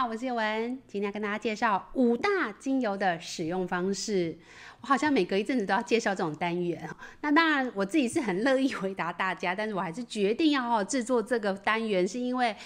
好，我是叶文，今天跟大家介绍五大精油的使用方式。我好像每隔一阵子都要介绍这种单元，那当然我自己是很乐意回答大家，但是我还是决定要制作这个单元，是因为。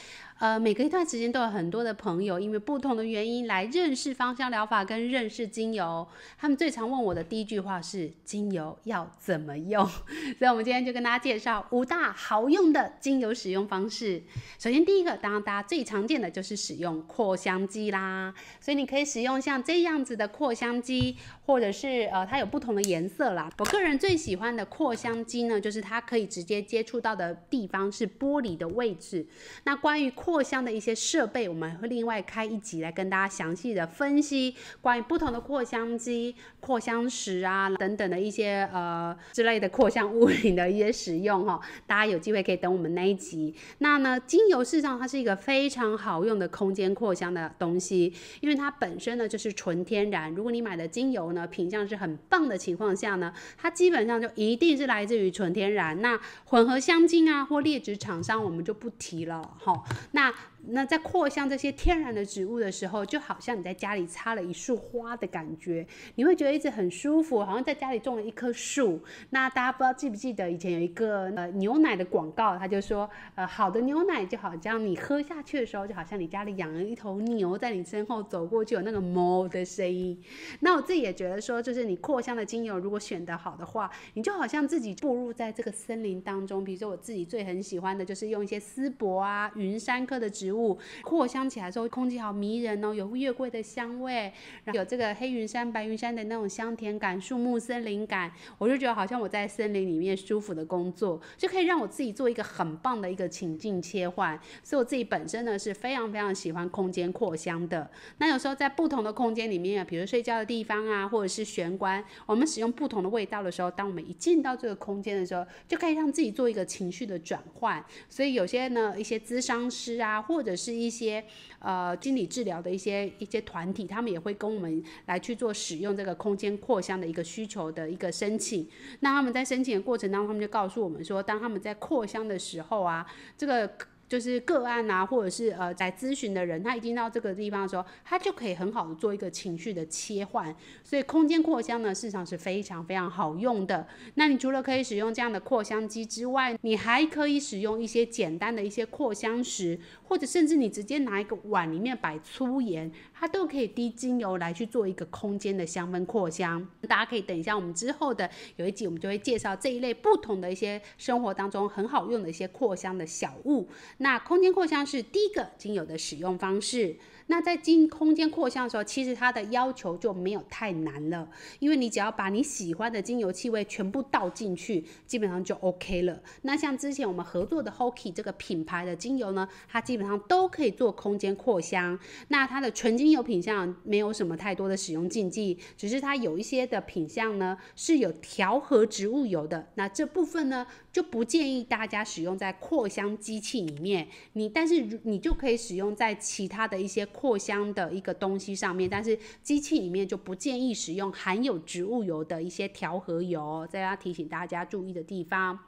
呃，每隔一段时间都有很多的朋友因为不同的原因来认识芳香疗法跟认识精油，他们最常问我的第一句话是精油要怎么用？所以，我们今天就跟大家介绍五大好用的精油使用方式。首先，第一个，当然大家最常见的就是使用扩香机啦，所以你可以使用像这样子的扩香机，或者是呃，它有不同的颜色啦。我个人最喜欢的扩香机呢，就是它可以直接接触到的地方是玻璃的位置。那关于扩扩香的一些设备，我们会另外开一集来跟大家详细的分析关于不同的扩香机、扩香石啊等等的一些呃之类的扩香物品的一些使用哈，大家有机会可以等我们那一集。那呢，精油事实上它是一个非常好用的空间扩香的东西，因为它本身呢就是纯天然。如果你买的精油呢品相是很棒的情况下呢，它基本上就一定是来自于纯天然。那混合香精啊或劣质厂商我们就不提了哈。那。那在扩香这些天然的植物的时候，就好像你在家里插了一束花的感觉，你会觉得一直很舒服，好像在家里种了一棵树。那大家不知道记不记得以前有一个呃牛奶的广告，他就说呃好的牛奶就好像你喝下去的时候，就好像你家里养了一头牛在你身后走过去有那个哞的声音。那我自己也觉得说，就是你扩香的精油如果选得好的话，你就好像自己步入在这个森林当中。比如说我自己最很喜欢的就是用一些丝柏啊、云杉科的植物。物扩香起来之后，空气好迷人哦，有月桂的香味，有这个黑云山、白云山的那种香甜感、树木森林感，我就觉得好像我在森林里面舒服的工作，就可以让我自己做一个很棒的一个情境切换。所以我自己本身呢是非常非常喜欢空间扩香的。那有时候在不同的空间里面，比如睡觉的地方啊，或者是玄关，我们使用不同的味道的时候，当我们一进到这个空间的时候，就可以让自己做一个情绪的转换。所以有些呢，一些咨商师啊，或或者是一些呃经理治疗的一些一些团体，他们也会跟我们来去做使用这个空间扩香的一个需求的一个申请。那他们在申请的过程当中，他们就告诉我们说，当他们在扩香的时候啊，这个。就是个案啊，或者是呃，在咨询的人，他一进到这个地方的时候，他就可以很好的做一个情绪的切换。所以空间扩香呢，市场是非常非常好用的。那你除了可以使用这样的扩香机之外，你还可以使用一些简单的一些扩香石，或者甚至你直接拿一个碗里面摆粗盐，它都可以滴精油来去做一个空间的香氛扩香。大家可以等一下，我们之后的有一集，我们就会介绍这一类不同的一些生活当中很好用的一些扩香的小物。那空间扩香是第一个精油的使用方式。那在进空间扩香的时候，其实它的要求就没有太难了，因为你只要把你喜欢的精油气味全部倒进去，基本上就 OK 了。那像之前我们合作的 Hoki 这个品牌的精油呢，它基本上都可以做空间扩香。那它的纯精油品相没有什么太多的使用禁忌，只是它有一些的品相呢是有调和植物油的，那这部分呢就不建议大家使用在扩香机器里面。你但是你就可以使用在其他的一些。扩香的一个东西上面，但是机器里面就不建议使用含有植物油的一些调和油。这要提醒大家注意的地方，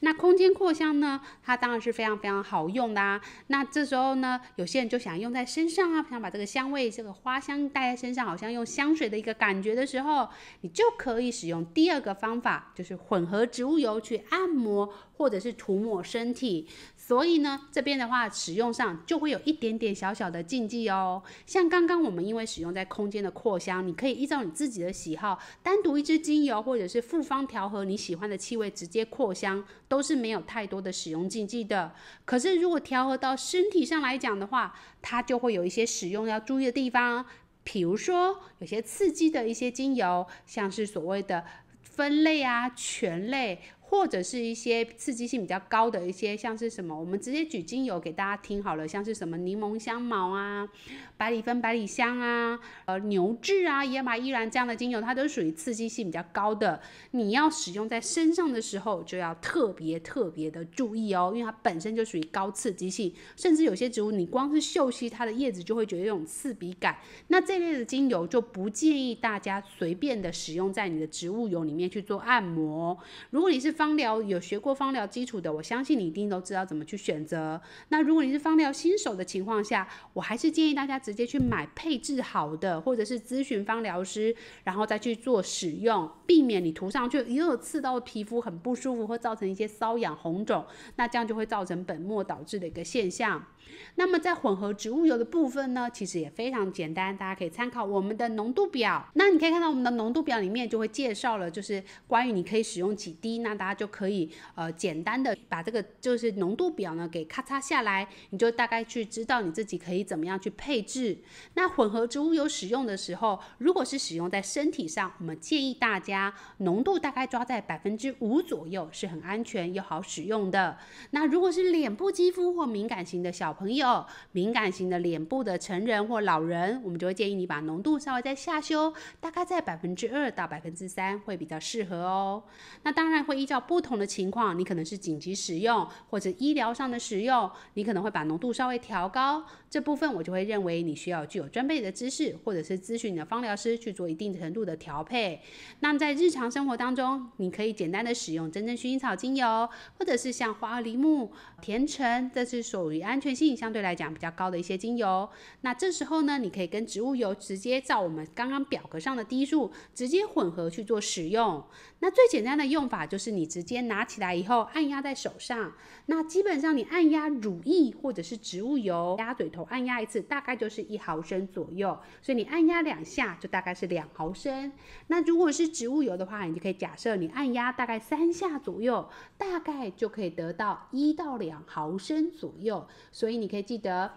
那空间扩香呢，它当然是非常非常好用啦。那这时候呢，有些人就想用在身上啊，想把这个香味、这个花香带在身上，好像用香水的一个感觉的时候，你就可以使用第二个方法，就是混合植物油去按摩或者是涂抹身体。所以呢，这边的话使用上就会有一点点小小的禁忌哦。哦，像刚刚我们因为使用在空间的扩香，你可以依照你自己的喜好，单独一支精油或者是复方调和你喜欢的气味，直接扩香都是没有太多的使用禁忌的。可是如果调和到身体上来讲的话，它就会有一些使用要注意的地方，比如说有些刺激的一些精油，像是所谓的酚类啊、醛类。或者是一些刺激性比较高的一些，像是什么，我们直接举精油给大家听好了，像是什么柠檬香茅啊、百里芬、百里香啊、呃牛至啊、野马依然这样的精油，它都属于刺激性比较高的，你要使用在身上的时候就要特别特别的注意哦，因为它本身就属于高刺激性，甚至有些植物你光是嗅吸它的叶子就会觉得有种刺鼻感，那这类的精油就不建议大家随便的使用在你的植物油里面去做按摩，如果你是。芳疗有学过芳疗基础的，我相信你一定都知道怎么去选择。那如果你是芳疗新手的情况下，我还是建议大家直接去买配置好的，或者是咨询芳疗师，然后再去做使用，避免你涂上去又有刺到皮肤，很不舒服，会造成一些瘙痒、红肿，那这样就会造成本末导致的一个现象。那么在混合植物油的部分呢，其实也非常简单，大家可以参考我们的浓度表。那你可以看到我们的浓度表里面就会介绍了，就是关于你可以使用几滴，那大家就可以呃简单的把这个就是浓度表呢给咔嚓下来，你就大概去知道你自己可以怎么样去配置。那混合植物油使用的时候，如果是使用在身体上，我们建议大家浓度大概抓在百分之五左右是很安全又好使用的。那如果是脸部肌肤或敏感型的小，朋友，敏感型的脸部的成人或老人，我们就会建议你把浓度稍微再下修，大概在百分之二到百分之三会比较适合哦。那当然会依照不同的情况，你可能是紧急使用或者医疗上的使用，你可能会把浓度稍微调高。这部分我就会认为你需要具有专备的知识，或者是咨询你的芳疗师去做一定程度的调配。那在日常生活当中，你可以简单的使用真正薰衣草精油，或者是像花梨木、甜橙，这是属于安全性。相对来讲比较高的一些精油，那这时候呢，你可以跟植物油直接照我们刚刚表格上的滴数直接混合去做使用。那最简单的用法就是你直接拿起来以后按压在手上，那基本上你按压乳液或者是植物油，压嘴头按压一次大概就是一毫升左右，所以你按压两下就大概是两毫升。那如果是植物油的话，你就可以假设你按压大概三下左右，大概就可以得到一到两毫升左右，所以。所以你可以记得，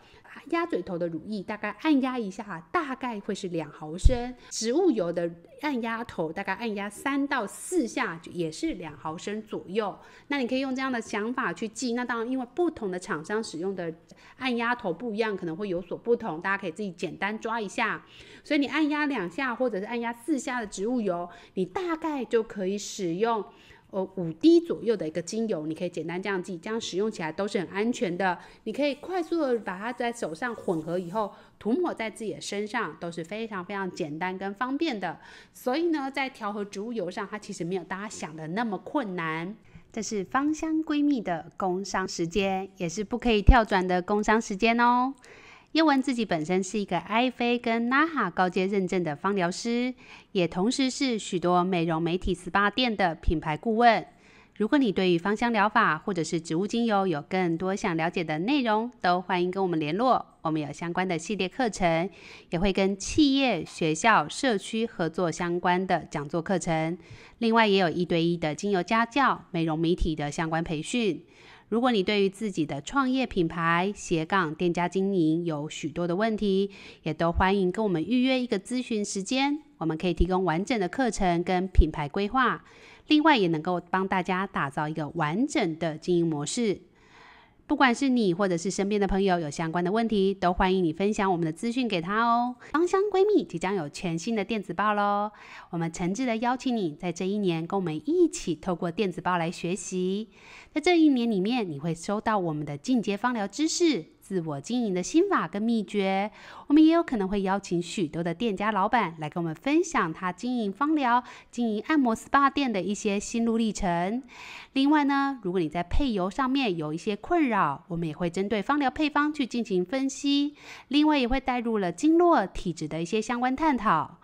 鸭嘴头的乳液大概按压一下，大概会是两毫升；植物油的按压头大概按压三到四下，也是两毫升左右。那你可以用这样的想法去记。那当然，因为不同的厂商使用的按压头不一样，可能会有所不同。大家可以自己简单抓一下。所以你按压两下或者是按压四下的植物油，你大概就可以使用。哦，五滴左右的一个精油，你可以简单这样记，这样使用起来都是很安全的。你可以快速的把它在手上混合以后，涂抹在自己的身上，都是非常非常简单跟方便的。所以呢，在调和植物油上，它其实没有大家想的那么困难。这是芳香闺蜜的工商时间，也是不可以跳转的工商时间哦。叶文自己本身是一个艾菲跟 h 哈高阶认证的芳疗师，也同时是许多美容媒体 SPA 店的品牌顾问。如果你对于芳香疗法或者是植物精油有更多想了解的内容，都欢迎跟我们联络。我们有相关的系列课程，也会跟企业、学校、社区合作相关的讲座课程。另外，也有一对一的精油家教、美容媒体的相关培训。如果你对于自己的创业品牌斜杠店家经营有许多的问题，也都欢迎跟我们预约一个咨询时间，我们可以提供完整的课程跟品牌规划，另外也能够帮大家打造一个完整的经营模式。不管是你或者是身边的朋友有相关的问题，都欢迎你分享我们的资讯给他哦。芳香闺蜜即将有全新的电子报喽，我们诚挚的邀请你在这一年跟我们一起透过电子报来学习，在这一年里面你会收到我们的进阶芳疗知识。自我经营的心法跟秘诀，我们也有可能会邀请许多的店家老板来跟我们分享他经营芳疗、经营按摩 SPA 店的一些心路历程。另外呢，如果你在配油上面有一些困扰，我们也会针对芳疗配方去进行分析，另外也会带入了经络体质的一些相关探讨。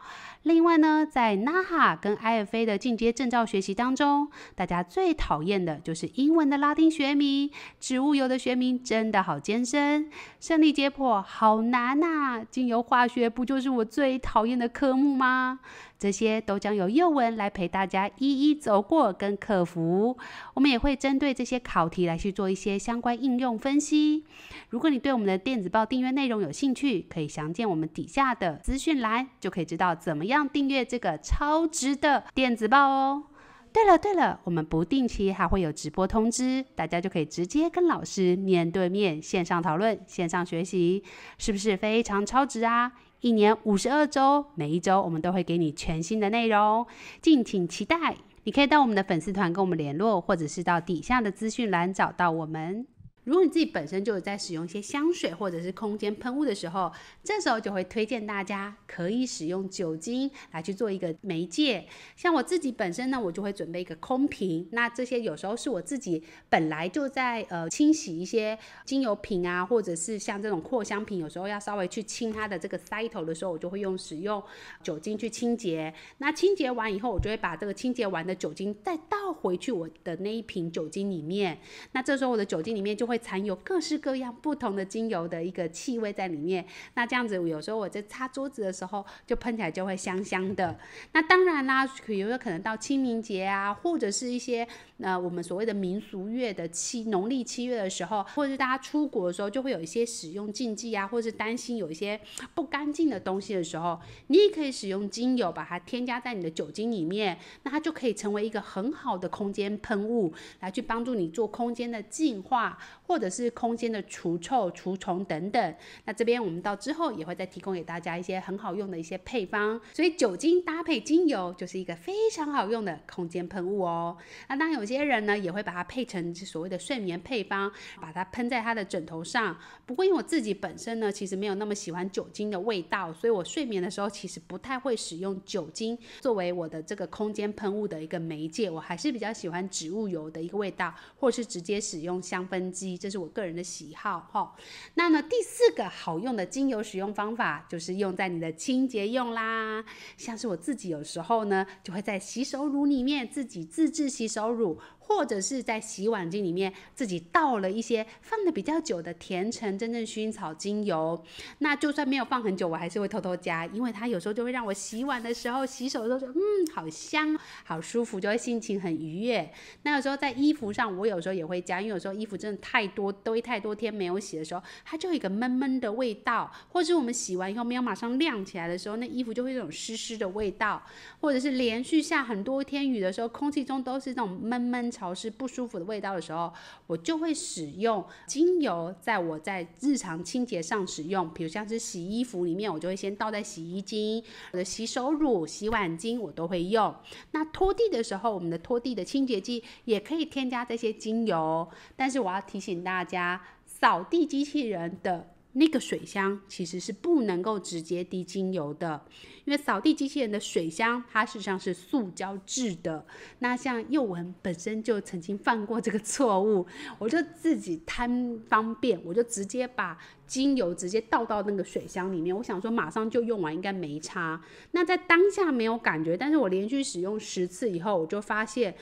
另外呢，在纳哈跟埃尔菲的进阶证照学习当中，大家最讨厌的就是英文的拉丁学名，植物油的学名真的好艰深，生理解剖好难呐，精油化学不就是我最讨厌的科目吗？这些都将由幼文来陪大家一一走过，跟客服，我们也会针对这些考题来去做一些相关应用分析。如果你对我们的电子报订阅内容有兴趣，可以详见我们底下的资讯栏，就可以知道怎么样订阅这个超值的电子报哦。对了对了，我们不定期还会有直播通知，大家就可以直接跟老师面对面线上讨论、线上学习，是不是非常超值啊？一年五十二周，每一周我们都会给你全新的内容，敬请期待。你可以到我们的粉丝团跟我们联络，或者是到底下的资讯栏找到我们。如果你自己本身就有在使用一些香水或者是空间喷雾的时候，这时候就会推荐大家可以使用酒精来去做一个媒介。像我自己本身呢，我就会准备一个空瓶。那这些有时候是我自己本来就在呃清洗一些精油瓶啊，或者是像这种扩香瓶，有时候要稍微去清它的这个塞头的时候，我就会用使用酒精去清洁。那清洁完以后，我就会把这个清洁完的酒精再倒回去我的那一瓶酒精里面。那这时候我的酒精里面就。会残有各式各样不同的精油的一个气味在里面，那这样子有时候我在擦桌子的时候，就喷起来就会香香的。那当然啦，可有可能到清明节啊，或者是一些呃我们所谓的民俗月的七农历七月的时候，或者是大家出国的时候，就会有一些使用禁忌啊，或者是担心有一些不干净的东西的时候，你也可以使用精油把它添加在你的酒精里面，那它就可以成为一个很好的空间喷雾，来去帮助你做空间的净化。或者是空间的除臭、除虫等等，那这边我们到之后也会再提供给大家一些很好用的一些配方，所以酒精搭配精油就是一个非常好用的空间喷雾哦。那当然有些人呢也会把它配成所谓的睡眠配方，把它喷在他的枕头上。不过因为我自己本身呢其实没有那么喜欢酒精的味道，所以我睡眠的时候其实不太会使用酒精作为我的这个空间喷雾的一个媒介，我还是比较喜欢植物油的一个味道，或是直接使用香氛机。这是我个人的喜好哈。那呢，第四个好用的精油使用方法，就是用在你的清洁用啦，像是我自己有时候呢，就会在洗手乳里面自己自制洗手乳。或者是在洗碗机里面自己倒了一些放的比较久的甜橙、真正薰衣草精油，那就算没有放很久，我还是会偷偷加，因为它有时候就会让我洗碗的时候、洗手的时候，嗯，好香，好舒服，就会心情很愉悦。那有时候在衣服上，我有时候也会加，因为有时候衣服真的太多堆太多天没有洗的时候，它就一个闷闷的味道，或者我们洗完以后没有马上晾起来的时候，那衣服就会有种湿湿的味道，或者是连续下很多天雨的时候，空气中都是那种闷闷。潮湿不舒服的味道的时候，我就会使用精油。在我在日常清洁上使用，比如像是洗衣服里面，我就会先倒在洗衣精、的洗手乳、洗碗精，我都会用。那拖地的时候，我们的拖地的清洁剂也可以添加这些精油。但是我要提醒大家，扫地机器人的。那个水箱其实是不能够直接滴精油的，因为扫地机器人的水箱它实际上是塑胶制的。那像幼文本身就曾经犯过这个错误，我就自己贪方便，我就直接把精油直接倒到那个水箱里面。我想说马上就用完，应该没差。那在当下没有感觉，但是我连续使用十次以后，我就发现。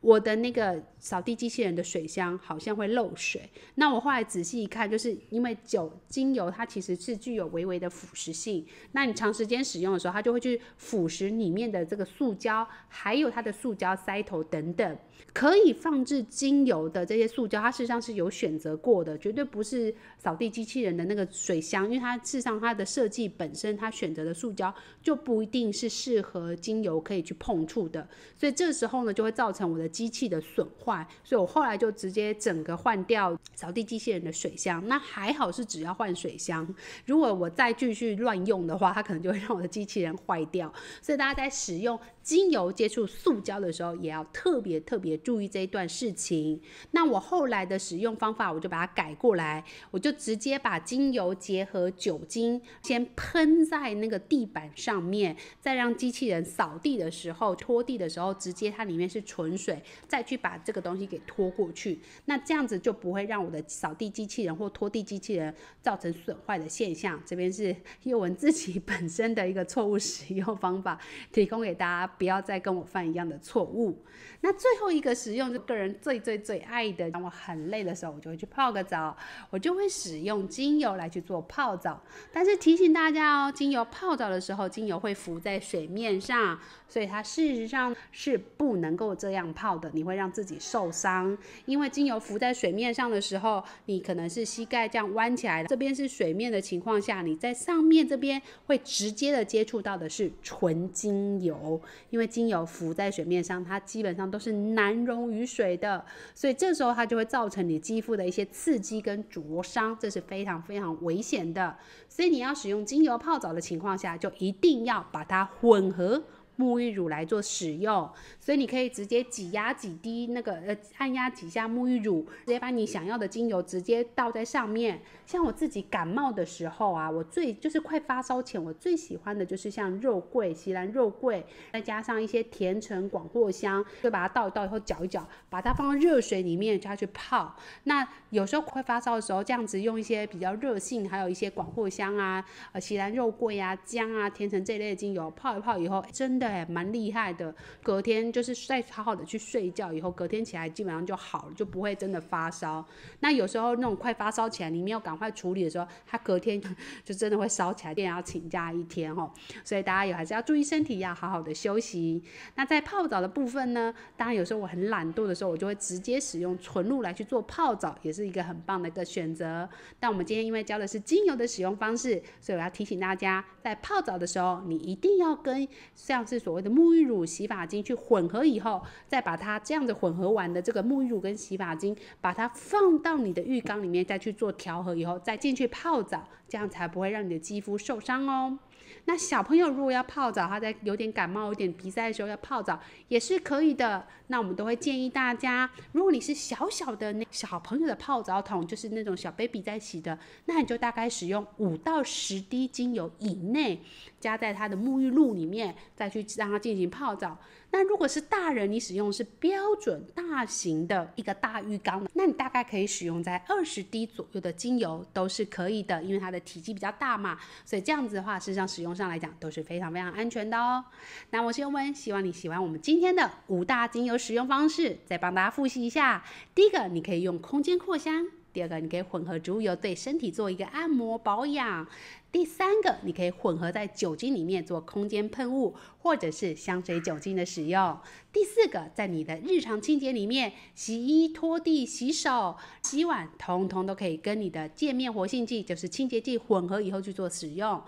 我的那个扫地机器人的水箱好像会漏水，那我后来仔细一看，就是因为酒精油它其实是具有微微的腐蚀性，那你长时间使用的时候，它就会去腐蚀里面的这个塑胶，还有它的塑胶塞头等等，可以放置精油的这些塑胶，它事实上是有选择过的，绝对不是扫地机器人的那个水箱，因为它事实上它的设计本身，它选择的塑胶就不一定是适合精油可以去碰触的，所以这时候呢，就会造成我的。机器的损坏，所以我后来就直接整个换掉扫地机器人的水箱。那还好是只要换水箱，如果我再继续乱用的话，它可能就会让我的机器人坏掉。所以大家在使用精油接触塑胶的时候，也要特别特别注意这一段事情。那我后来的使用方法，我就把它改过来，我就直接把精油结合酒精，先喷在那个地板上面，再让机器人扫地的时候、拖地的时候，直接它里面是纯水。再去把这个东西给拖过去，那这样子就不会让我的扫地机器人或拖地机器人造成损坏的现象。这边是叶文自己本身的一个错误使用方法，提供给大家，不要再跟我犯一样的错误。那最后一个使用，就个人最最最爱的，当我很累的时候，我就会去泡个澡，我就会使用精油来去做泡澡。但是提醒大家哦，精油泡澡的时候，精油会浮在水面上，所以它事实上是不能够这样泡。好的，你会让自己受伤，因为精油浮在水面上的时候，你可能是膝盖这样弯起来，这边是水面的情况下，你在上面这边会直接的接触到的是纯精油，因为精油浮在水面上，它基本上都是难溶于水的，所以这时候它就会造成你肌肤的一些刺激跟灼伤，这是非常非常危险的。所以你要使用精油泡澡的情况下，就一定要把它混合。沐浴乳来做使用，所以你可以直接挤压几滴那个，呃，按压几下沐浴乳，直接把你想要的精油直接倒在上面。像我自己感冒的时候啊，我最就是快发烧前，我最喜欢的就是像肉桂、西兰肉桂，再加上一些甜橙、广藿香，就把它倒一倒以后搅一搅，把它放到热水里面要去泡。那有时候快发烧的时候，这样子用一些比较热性，还有一些广藿香啊、呃、西兰肉桂啊、姜啊、甜橙这类的精油泡一泡以后，真的。对，蛮厉害的。隔天就是再好好的去睡觉，以后隔天起来基本上就好了，就不会真的发烧。那有时候那种快发烧起来，你没有赶快处理的时候，他隔天 就真的会烧起来，店要请假一天哦。所以大家也还是要注意身体，要好好的休息。那在泡澡的部分呢，当然有时候我很懒惰的时候，我就会直接使用纯露来去做泡澡，也是一个很棒的一个选择。但我们今天因为教的是精油的使用方式，所以我要提醒大家，在泡澡的时候，你一定要跟像是。所谓的沐浴乳、洗发精去混合以后，再把它这样子混合完的这个沐浴乳跟洗发精，把它放到你的浴缸里面，再去做调和以后，再进去泡澡，这样才不会让你的肌肤受伤哦。那小朋友如果要泡澡，他在有点感冒、有点鼻塞的时候要泡澡也是可以的。那我们都会建议大家，如果你是小小的那小朋友的泡澡桶，就是那种小 baby 在洗的，那你就大概使用五到十滴精油以内。加在它的沐浴露里面，再去让它进行泡澡。那如果是大人，你使用是标准大型的一个大浴缸那你大概可以使用在二十滴左右的精油都是可以的，因为它的体积比较大嘛，所以这样子的话，事实上使用上来讲都是非常非常安全的哦。那我是尤文，希望你喜欢我们今天的五大精油使用方式，再帮大家复习一下。第一个，你可以用空间扩香。第二个，你可以混合植物油对身体做一个按摩保养。第三个，你可以混合在酒精里面做空间喷雾，或者是香水酒精的使用。第四个，在你的日常清洁里面，洗衣、拖地、洗手、洗碗，通通都可以跟你的界面活性剂，就是清洁剂混合以后去做使用。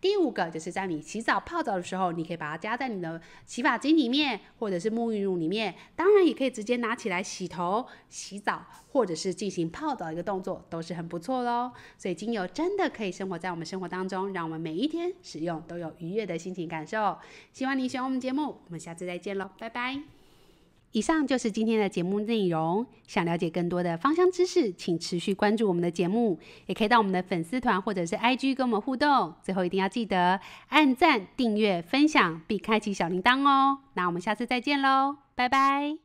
第五个就是在你洗澡泡澡的时候，你可以把它加在你的洗发精里面，或者是沐浴露里面。当然，也可以直接拿起来洗头、洗澡，或者是进行泡澡一个动作，都是很不错喽。所以精油真的可以生活在我们生活当中，让我们每一天使用都有愉悦的心情感受。希望你喜欢我们节目，我们下次再见喽，拜拜。以上就是今天的节目内容。想了解更多的芳香知识，请持续关注我们的节目，也可以到我们的粉丝团或者是 IG 跟我们互动。最后一定要记得按赞、订阅、分享，并开启小铃铛哦。那我们下次再见喽，拜拜。